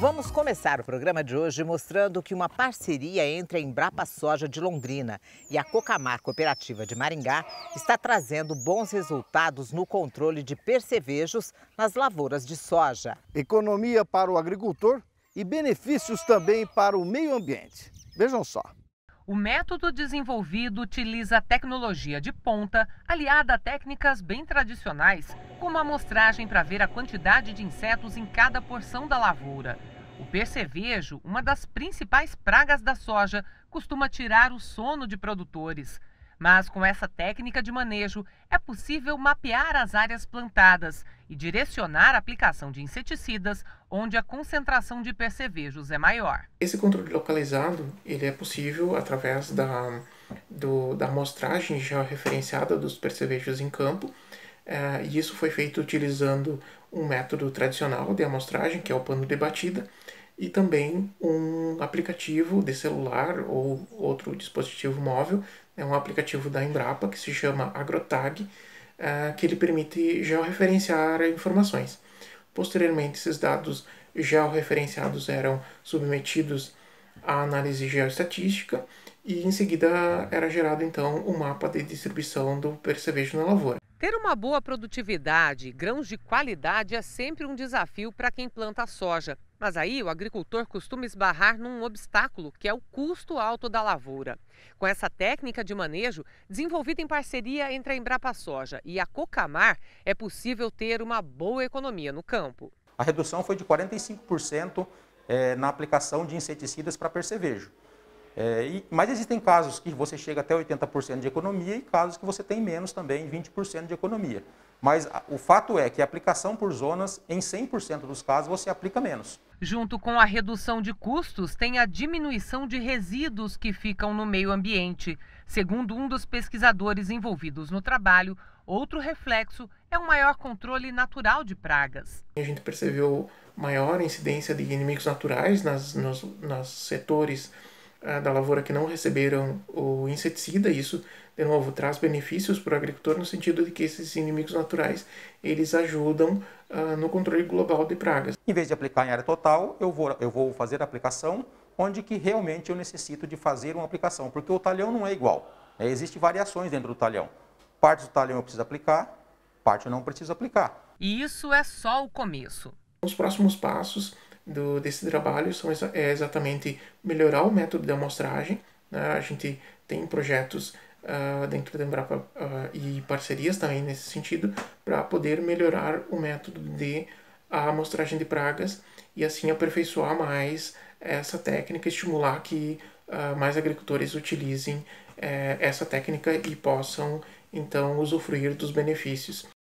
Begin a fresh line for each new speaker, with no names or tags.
Vamos começar o programa de hoje mostrando que uma parceria entre a Embrapa Soja de Londrina e a Cocamar Cooperativa de Maringá está trazendo bons resultados no controle de percevejos nas lavouras de soja. Economia para o agricultor e benefícios também para o meio ambiente. Vejam só. O método desenvolvido utiliza tecnologia de ponta, aliada a técnicas bem tradicionais, como a amostragem para ver a quantidade de insetos em cada porção da lavoura. O percevejo, uma das principais pragas da soja, costuma tirar o sono de produtores. Mas com essa técnica de manejo, é possível mapear as áreas plantadas e direcionar a aplicação de inseticidas onde a concentração de percevejos é maior.
Esse controle localizado ele é possível através da, do, da amostragem já referenciada dos percevejos em campo Uh, e isso foi feito utilizando um método tradicional de amostragem, que é o pano de batida, e também um aplicativo de celular ou outro dispositivo móvel, é um aplicativo da Embrapa que se chama AgroTag, uh, que ele permite georreferenciar informações. Posteriormente, esses dados georreferenciados eram submetidos à análise geoestatística e em seguida era gerado então o um mapa de distribuição do percevejo na lavoura.
Ter uma boa produtividade e grãos de qualidade é sempre um desafio para quem planta soja. Mas aí o agricultor costuma esbarrar num obstáculo que é o custo alto da lavoura. Com essa técnica de manejo, desenvolvida em parceria entre a Embrapa Soja e a Cocamar, é possível ter uma boa economia no campo.
A redução foi de 45% eh, na aplicação de inseticidas para percevejo. É, e, mas existem casos que você chega até 80% de economia e casos que você tem menos também, 20% de economia. Mas o fato é que a aplicação por zonas, em 100% dos casos, você aplica menos.
Junto com a redução de custos, tem a diminuição de resíduos que ficam no meio ambiente. Segundo um dos pesquisadores envolvidos no trabalho, outro reflexo é o maior controle natural de pragas.
A gente percebeu maior incidência de inimigos naturais nas, nos, nos setores ah, da lavoura que não receberam o inseticida. Isso, de novo, traz benefícios para o agricultor no sentido de que esses inimigos naturais eles ajudam
uh, no controle global de pragas. Em vez de aplicar em área total, eu vou, eu vou fazer a aplicação onde que realmente eu necessito de fazer uma aplicação, porque o talhão não é igual. Né? Existem variações dentro do talhão. Parte do talhão eu preciso aplicar, parte eu não preciso aplicar.
E isso é só o começo.
Os próximos passos do, desse trabalho são, é
exatamente melhorar o método de amostragem. Né? A gente tem projetos uh, dentro da Embrapa uh, e parcerias também nesse sentido para poder melhorar o método de amostragem de pragas e assim aperfeiçoar mais essa técnica, estimular que uh, mais agricultores utilizem eh, essa técnica e possam então usufruir dos benefícios.